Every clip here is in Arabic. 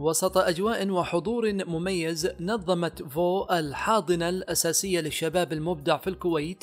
وسط أجواء وحضور مميز نظمت فو الحاضنة الأساسية للشباب المبدع في الكويت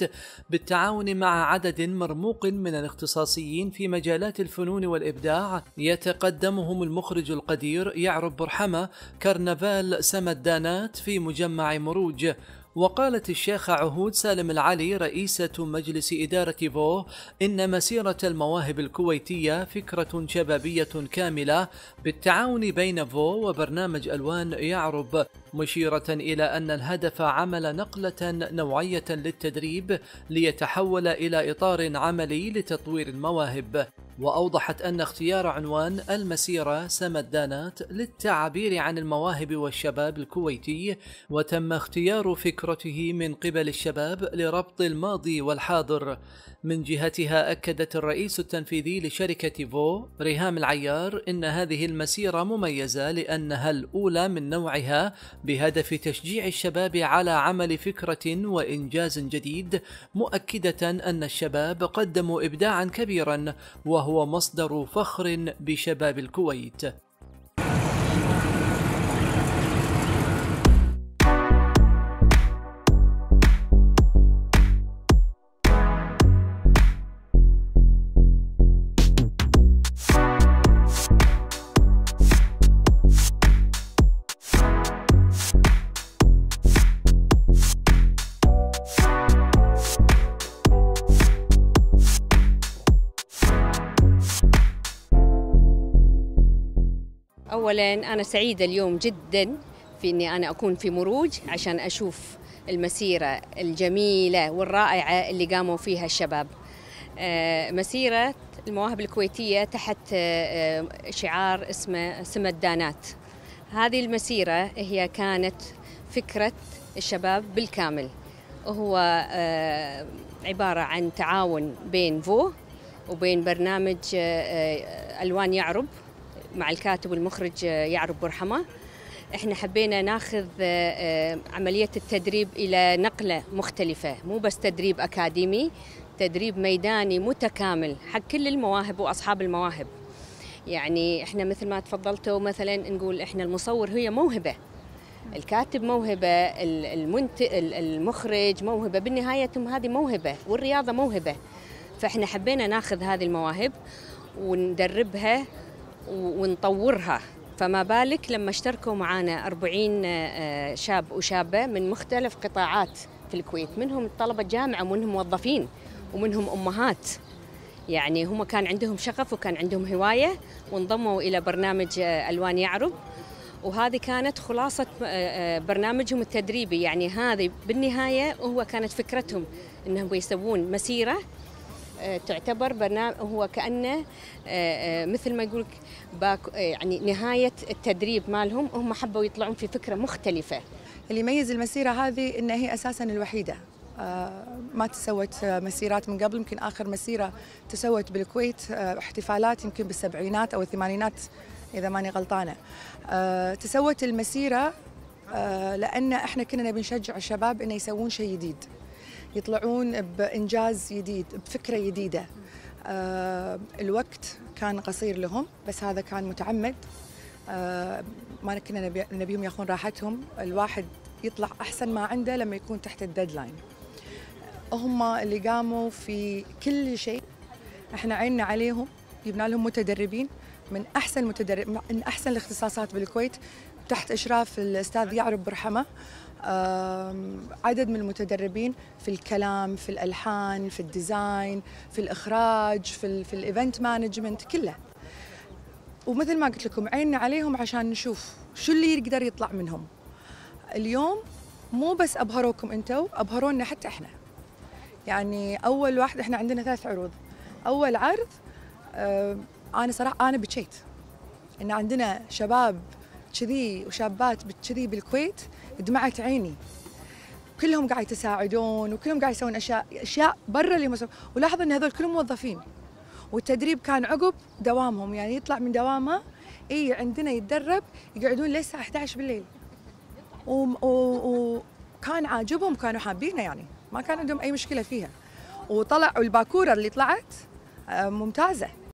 بالتعاون مع عدد مرموق من الاختصاصيين في مجالات الفنون والإبداع يتقدمهم المخرج القدير يعرب برحمة كرنفال سمدانات في مجمع مروج وقالت الشيخة عهود سالم العلي رئيسة مجلس إدارة فو إن مسيرة المواهب الكويتية فكرة شبابية كاملة بالتعاون بين فو وبرنامج ألوان يعرب مشيرة إلى أن الهدف عمل نقلة نوعية للتدريب ليتحول إلى إطار عملي لتطوير المواهب وأوضحت أن اختيار عنوان المسيرة سمدانات الدانات للتعبير عن المواهب والشباب الكويتي وتم اختيار فكرته من قبل الشباب لربط الماضي والحاضر من جهتها أكدت الرئيس التنفيذي لشركة فو ريهام العيار إن هذه المسيرة مميزة لأنها الأولى من نوعها بهدف تشجيع الشباب على عمل فكرة وإنجاز جديد مؤكدة أن الشباب قدموا إبداعا كبيرا وهو مصدر فخر بشباب الكويت اولا انا سعيده اليوم جدا في اني انا اكون في مروج عشان اشوف المسيره الجميله والرائعه اللي قاموا فيها الشباب آه، مسيره المواهب الكويتيه تحت آه، آه، شعار اسمه سما الدانات هذه المسيره هي كانت فكره الشباب بالكامل هو عباره عن تعاون بين فو وبين برنامج الوان يعرب مع الكاتب والمخرج يعرب برحمه احنا حبينا ناخذ آه، آه، عمليه التدريب الى نقله مختلفه مو بس تدريب اكاديمي تدريب ميداني متكامل حق كل المواهب واصحاب المواهب يعني احنا مثل ما تفضلتوا مثلا نقول احنا المصور هي موهبه الكاتب موهبه المنتج المخرج موهبه بالنهايه هذه موهبه والرياضه موهبه فاحنا حبينا ناخذ هذه المواهب وندربها ونطورها فما بالك لما اشتركوا معنا 40 آه، شاب وشابة من مختلف قطاعات في الكويت منهم طلبة جامعة ومنهم موظفين ومنهم أمهات يعني هم كان عندهم شغف وكان عندهم هواية وانضموا إلى برنامج آه، ألوان يعرب وهذه كانت خلاصة آه، برنامجهم التدريبي يعني هذه بالنهاية هو كانت فكرتهم أنهم يسوون مسيرة آه، تعتبر برنامج هو كانه آه، آه، مثل ما يقولك يعني نهايه التدريب مالهم هم حبوا يطلعون في فكره مختلفه اللي يميز المسيره هذه ان هي اساسا الوحيده ما تسوت مسيرات من قبل يمكن اخر مسيره تسوت بالكويت احتفالات يمكن بالسبعينات او الثمانينات اذا ماني غلطانه تسوت المسيره لان احنا كنا نبي نشجع الشباب انه يسوون شيء جديد يطلعون بإنجاز جديد بفكرة جديدة آه، الوقت كان قصير لهم بس هذا كان متعمد آه، ما كنا نبيهم ياخذون راحتهم الواحد يطلع أحسن ما عنده لما يكون تحت الديدلاين هم اللي قاموا في كل شيء احنا عيننا عليهم جبنا لهم متدربين من احسن متدرب من احسن الاختصاصات بالكويت تحت اشراف الاستاذ يعرب برحمه عدد من المتدربين في الكلام في الالحان في الديزاين في الاخراج في في الايفنت مانجمنت كله ومثل ما قلت لكم عيننا عليهم عشان نشوف شو اللي يقدر يطلع منهم اليوم مو بس ابهروكم انتم ابهرونا حتى احنا يعني اول واحد احنا عندنا ثلاث عروض اول عرض آه انا صراحه انا بكيت ان عندنا شباب كذي وشابات كذي بالكويت دمعت عيني كلهم قاعد يتساعدون وكلهم قاعد يسوون اشياء اشياء برا اللي مسؤول ولاحظ ان هذول كلهم موظفين والتدريب كان عقب دوامهم يعني يطلع من دوامه اي عندنا يتدرب يقعدون للساعه 11 بالليل وكان عاجبهم كانوا حابينه يعني ما كان عندهم اي مشكله فيها وطلعوا الباكوره اللي طلعت آه، ممتازه